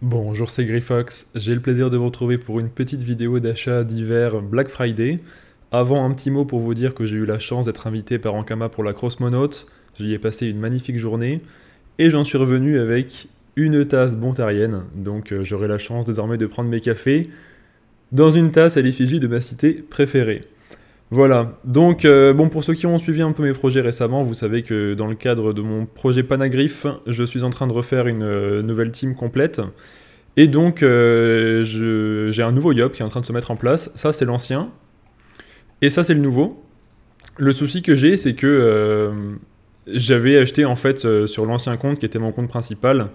Bonjour, c'est Griffox. J'ai le plaisir de vous retrouver pour une petite vidéo d'achat d'hiver Black Friday. Avant, un petit mot pour vous dire que j'ai eu la chance d'être invité par Ankama pour la Monote. J'y ai passé une magnifique journée et j'en suis revenu avec une tasse bontarienne. Donc euh, j'aurai la chance désormais de prendre mes cafés dans une tasse à l'effigie de ma cité préférée. Voilà, donc euh, bon pour ceux qui ont suivi un peu mes projets récemment, vous savez que dans le cadre de mon projet Panagriffe, je suis en train de refaire une euh, nouvelle team complète. Et donc euh, j'ai un nouveau Yop qui est en train de se mettre en place. Ça c'est l'ancien. Et ça c'est le nouveau. Le souci que j'ai c'est que j'avais acheté en fait sur l'ancien compte qui était mon compte principal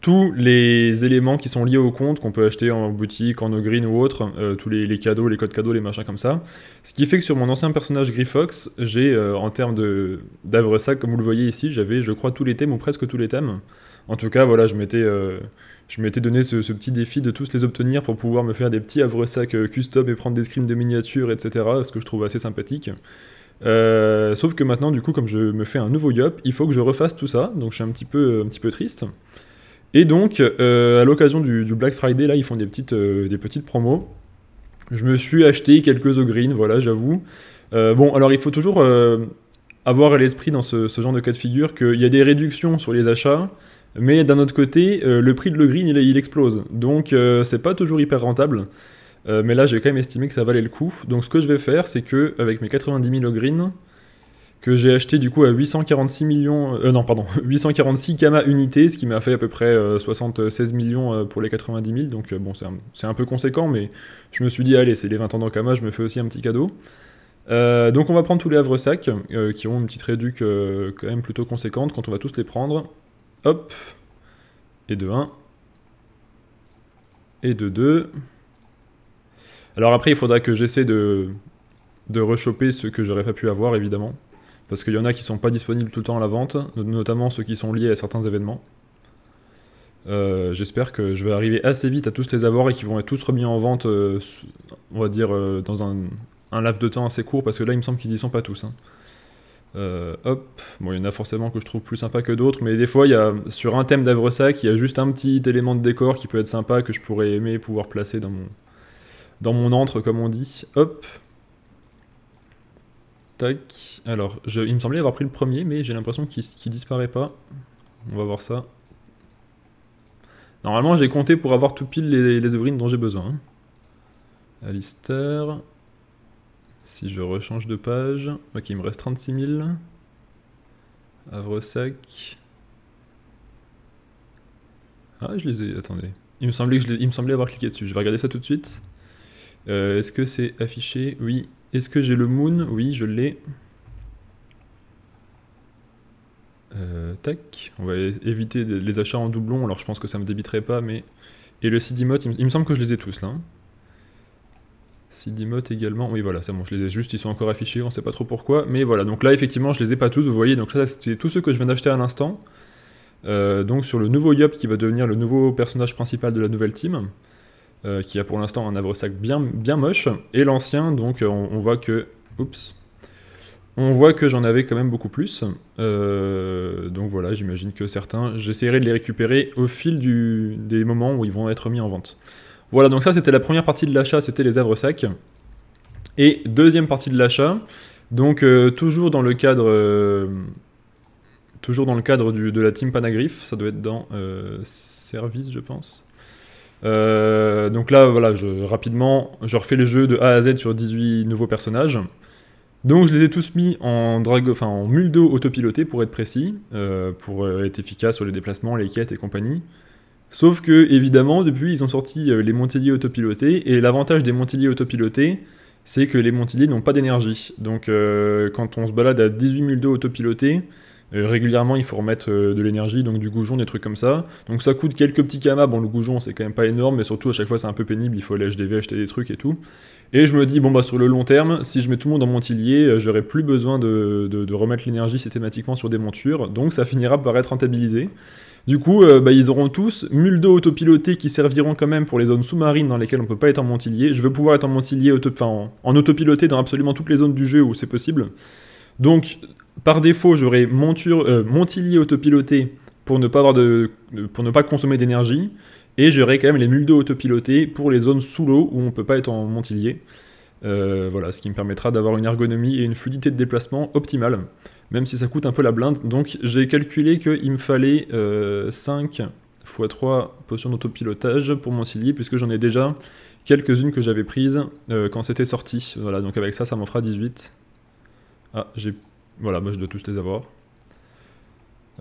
tous les éléments qui sont liés au compte qu'on peut acheter en boutique, en green ou autre, euh, tous les, cadeaux, les codes cadeaux, les machins comme ça. Ce qui fait que sur mon ancien personnage Grifox, j'ai euh, en termes d'œuvre comme vous le voyez ici, j'avais je crois tous les thèmes ou presque tous les thèmes. En tout cas, voilà, je m'étais euh, je m'étais donné ce, petit défi de tous les obtenir pour pouvoir me faire des petits avresacs custom et prendre des scrims de miniatures, etc. Ce que je trouve assez sympathique. sauf que maintenant, du coup, comme je me fais un nouveau Yop, il faut que je refasse tout ça, donc je suis un petit peu, un petit peu triste. Et donc, euh, à l'occasion du, Black Friday, là, ils font des petites, euh, des petites promos. Je me suis acheté quelques O'Green, voilà, j'avoue. Euh, bon, alors il faut toujours avoir à l'esprit dans ce, genre de cas de figure qu'il y a des réductions sur les achats, mais d'un autre côté, le prix de l'O'Green, il, explose. Donc c'est pas toujours hyper rentable. mais là, j'ai quand même estimé que ça valait le coup. Donc ce que je vais faire, c'est que avec mes 90 000 O'Green que j'ai acheté du coup à 846 millions, euh, non pardon, 846 Kama unités, ce qui m'a fait à peu près 76 euh, millions euh, pour les 90 000, donc bon c'est un, peu conséquent, mais je me suis dit allez c'est les 20 ans Kama, je me fais aussi un petit cadeau. donc on va prendre tous les havres sacs qui ont une petite réduc quand même plutôt conséquente quand on va tous les prendre. Hop, et de 1, et de 2. Alors après il faudra que j'essaie de, de rechoper ce que j'aurais pas pu avoir évidemment parce qu'il y en a qui sont pas disponibles tout le temps à la vente, notamment ceux qui sont liés à certains événements. Euh, j'espère que je vais arriver assez vite à tous les avoir et qu'ils vont être tous remis en vente, euh, on va dire, euh, dans un, un, laps de temps assez court, parce que là, il me semble qu'ils n'y sont pas tous. Hein. hop, bon, il y en a forcément que je trouve plus sympa que d'autres, mais des fois, il y a, sur un thème d'Avresac, il y a juste un petit élément de décor qui peut être sympa, que je pourrais aimer pouvoir placer dans mon, dans mon antre, comme on dit. Hop, Tac. Alors, il me semblait avoir pris le premier, mais j'ai l'impression qu'il ne disparaît pas. On va voir ça. Normalement, j'ai compté pour avoir tout pile les, les dont j'ai besoin. Hein. Alistair. Si je rechange de page. Ok, il me reste 36 000. Havresac. Ah, je les ai. Attendez. Il me semblait, que il me semblait avoir cliqué dessus. Je vais regarder ça tout de suite. Euh, est-ce que c'est affiché Oui, est-ce que j'ai le moon Oui, je l'ai. Euh, on va éviter les achats en doublon, alors je pense que ça me débiterait pas, mais... Et le Sidimot. il me semble que je les ai tous là. Hein. Sidimot également, oui voilà, c'est bon, je les ai juste, ils sont encore affichés, on ne sait pas trop pourquoi, mais voilà, donc là effectivement je les ai pas tous, vous voyez, donc ça c'est tous ceux que je viens d'acheter à l'instant. Euh, donc sur le nouveau Yop qui va devenir le nouveau personnage principal de la nouvelle team. Euh, qui a pour l'instant un avresac bien, bien moche, et l'ancien, donc euh, on, voit que... Oups. On voit que j'en avais quand même beaucoup plus. Euh, donc voilà, j'imagine que certains, j'essaierai de les récupérer au fil du, des moments où ils vont être mis en vente. Voilà, donc ça c'était la première partie de l'achat, c'était les avresacs. Et deuxième partie de l'achat, donc toujours dans le cadre toujours dans le cadre de la team Panagriffe, ça doit être dans service je pense. Euh, donc là, voilà, je, rapidement, je refais le jeu de A à Z sur 18 nouveaux personnages. Donc je les ai tous mis en, drag, en muldo autopiloté pour être précis, euh, pour euh, être efficace sur les déplacements, les quêtes et compagnie. Sauf que, évidemment, depuis, ils ont sorti les Montiliers autopilotés, et l'avantage des montiliers autopilotés, c'est que les montiliers n'ont pas d'énergie. Donc quand on se balade à 18 muldo autopilotés, euh, régulièrement, il faut remettre euh, de l'énergie, donc du goujon, des trucs comme ça. Donc ça coûte quelques petits kamas. Bon, le goujon, c'est quand même pas énorme, mais surtout à chaque fois, c'est un peu pénible. Il faut aller HDV, acheter des trucs et tout. Et je me dis, bon, bah sur le long terme, si je mets tout le monde en montilier, euh, j'aurai plus besoin de, de, remettre l'énergie systématiquement sur des montures. Donc ça finira par être rentabilisé. Du coup, bah, ils auront tous muldo autopiloté qui serviront quand même pour les zones sous-marines dans lesquelles on peut pas être en montilier. Je veux pouvoir être en montilier auto en, en autopiloté dans absolument toutes les zones du jeu où c'est possible. Donc par défaut, j'aurai euh, autopiloté pour ne pas, avoir de, pour ne pas consommer d'énergie. Et j'aurai quand même les Muldo autopilotés pour les zones sous l'eau où on ne peut pas être en Montillier. Euh, voilà, ce qui me permettra d'avoir une ergonomie et une fluidité de déplacement optimale, même si ça coûte un peu la blinde. Donc j'ai calculé qu'il me fallait 5 x 3 potions d'autopilotage pour mon puisque j'en ai déjà quelques-unes que j'avais prises euh, quand c'était sorti. Voilà, donc avec ça, ça m'en fera 18. Ah, j'ai voilà, moi je dois tous les avoir.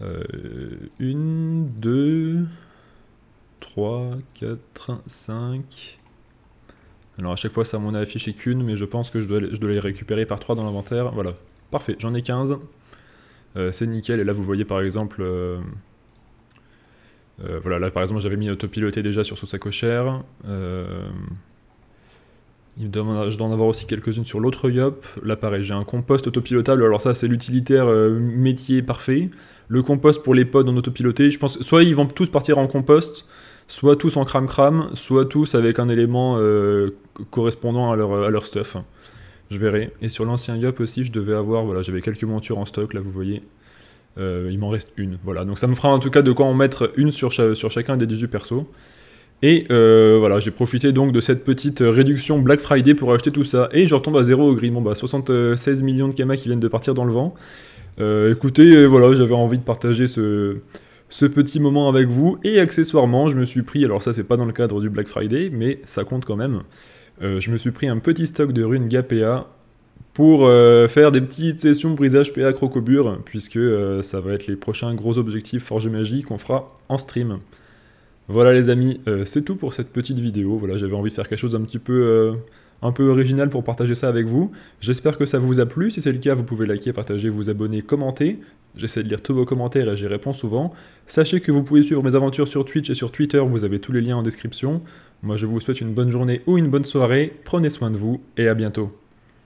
Euh, une, deux, trois, quatre, cinq. Alors à chaque fois ça m'en a affiché qu'une, mais je pense que je dois, les récupérer par trois dans l'inventaire. Voilà, parfait, j'en ai 15. Euh, c'est nickel, et là vous voyez par exemple... Euh, voilà, là par exemple j'avais mis autopiloté déjà sur sa Cochère je dois en avoir aussi quelques-unes sur l'autre Yop. Là, pareil, j'ai un compost autopilotable. Alors, ça, c'est l'utilitaire euh, métier parfait. Le compost pour les pods en autopiloté. Je pense soit ils vont tous partir en compost, soit tous en cram-cram, soit tous avec un élément euh, correspondant à leur, stuff. Je verrai. Et sur l'ancien Yop aussi, je devais avoir. Voilà, j'avais quelques montures en stock, là, vous voyez. Euh, il m'en reste une. Voilà. Donc, ça me fera en tout cas de quoi en mettre une sur, sur chacun des 18 persos. Et euh, voilà, j'ai profité donc de cette petite euh, réduction Black Friday pour acheter tout ça. Et je retombe à zéro au gris. Bon bah 76 millions de kamas qui viennent de partir dans le vent. Euh, écoutez, voilà, j'avais envie de partager ce, petit moment avec vous. Et accessoirement, je me suis pris, alors ça c'est pas dans le cadre du Black Friday, mais ça compte quand même. je me suis pris un petit stock de runes Gapea pour faire des petites sessions brisage PA crocobure, puisque ça va être les prochains gros objectifs Forge Magie qu'on fera en stream. Voilà les amis, euh, c'est tout pour cette petite vidéo. Voilà, j'avais envie de faire quelque chose d'un petit peu euh, un peu original pour partager ça avec vous. J'espère que ça vous a plu. Si c'est le cas, vous pouvez liker, partager, vous abonner, commenter. J'essaie de lire tous vos commentaires et j'y réponds souvent. Sachez que vous pouvez suivre mes aventures sur Twitch et sur Twitter, vous avez tous les liens en description. Moi je vous souhaite une bonne journée ou une bonne soirée, prenez soin de vous et à bientôt.